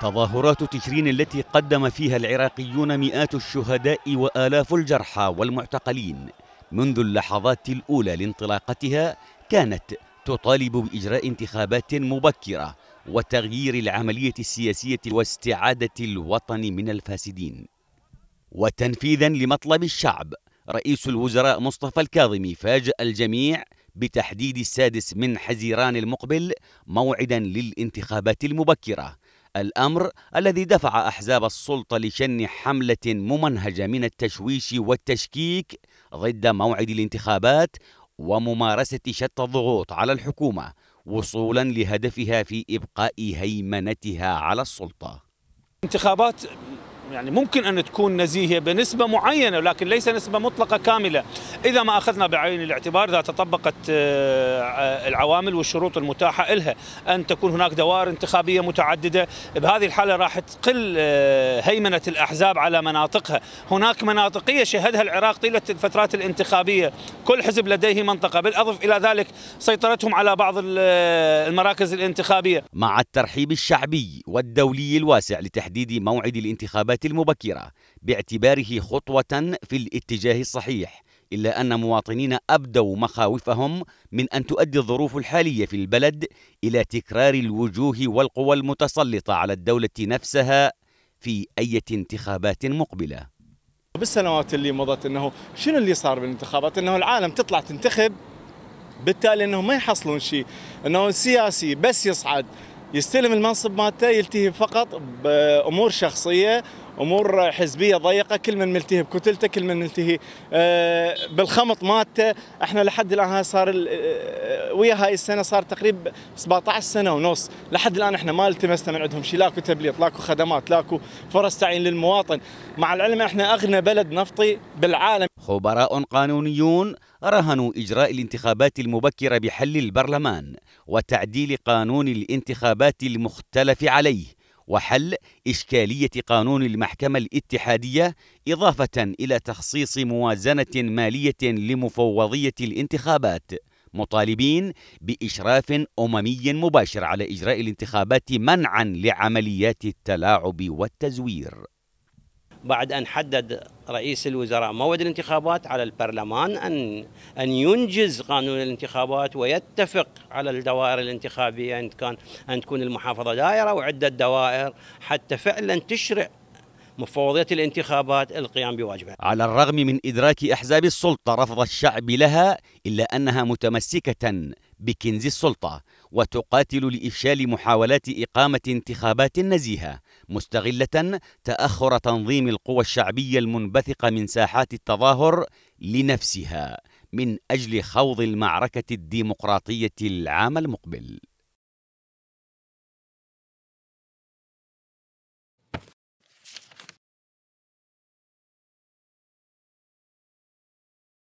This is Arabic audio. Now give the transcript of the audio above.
تظاهرات تشرين التي قدم فيها العراقيون مئات الشهداء وآلاف الجرحى والمعتقلين منذ اللحظات الأولى لانطلاقتها كانت تطالب بإجراء انتخابات مبكرة وتغيير العملية السياسية واستعادة الوطن من الفاسدين وتنفيذا لمطلب الشعب رئيس الوزراء مصطفى الكاظمي فاجأ الجميع بتحديد السادس من حزيران المقبل موعدا للانتخابات المبكره الأمر الذي دفع أحزاب السلطة لشن حملة ممنهجة من التشويش والتشكيك ضد موعد الانتخابات وممارسة شتى الضغوط على الحكومة وصولا لهدفها في إبقاء هيمنتها على السلطة. انتخابات يعني ممكن أن تكون نزيهة بنسبة معينة ولكن ليس نسبة مطلقة كاملة إذا ما أخذنا بعين الاعتبار إذا تطبقت آه، آه، العوامل والشروط المتاحة إلها أن تكون هناك دوائر انتخابية متعددة بهذه الحالة راح تقل آه، هيمنة الأحزاب على مناطقها هناك مناطقية شهدها العراق طيلة الفترات الانتخابية كل حزب لديه منطقة بالأضف إلى ذلك سيطرتهم على بعض المراكز الانتخابية مع الترحيب الشعبي والدولي الواسع لتحديد موعد الانتخابات الدورة المبكرة باعتباره خطوة في الاتجاه الصحيح إلا أن مواطنين أبدوا مخاوفهم من أن تؤدي الظروف الحالية في البلد إلى تكرار الوجوه والقوى المتسلطة على الدولة نفسها في أي انتخابات مقبلة بالسنوات اللي مضت أنه شنو اللي صار بالانتخابات أنه العالم تطلع تنتخب بالتالي أنهم ما يحصلون شيء أنه السياسي بس يصعد يستلم المنصب مالته يلتهي فقط بأمور شخصية امور حزبيه ضيقه كل من ملتهي بكتلته كل من ملتهي آه، بالخمط مالته احنا لحد الان هاي صار آه، ويا هاي السنه صار تقريبا 17 سنه ونص لحد الان احنا ما التمسنا من عندهم شيء لاكو تبليط لاكو خدمات لاكو فرص تعيين للمواطن مع العلم احنا اغنى بلد نفطي بالعالم خبراء قانونيون رهنوا اجراء الانتخابات المبكره بحل البرلمان وتعديل قانون الانتخابات المختلف عليه وحل إشكالية قانون المحكمة الاتحادية إضافة إلى تخصيص موازنة مالية لمفوضية الانتخابات مطالبين بإشراف أممي مباشر على إجراء الانتخابات منعا لعمليات التلاعب والتزوير بعد أن حدد رئيس الوزراء موعد الانتخابات على البرلمان أن أن ينجز قانون الانتخابات ويتفق على الدوائر الانتخابية أن كان أن تكون المحافظة دائرة وعدة دوائر حتى فعلا تشرع مفوضية الانتخابات القيام بواجبها على الرغم من إدراك أحزاب السلطة رفض الشعب لها إلا أنها متمسكة بكنز السلطة وتقاتل لإفشال محاولات إقامة انتخابات نزيهة مستغلة تأخر تنظيم القوى الشعبية المنبثقة من ساحات التظاهر لنفسها من أجل خوض المعركة الديمقراطية العام المقبل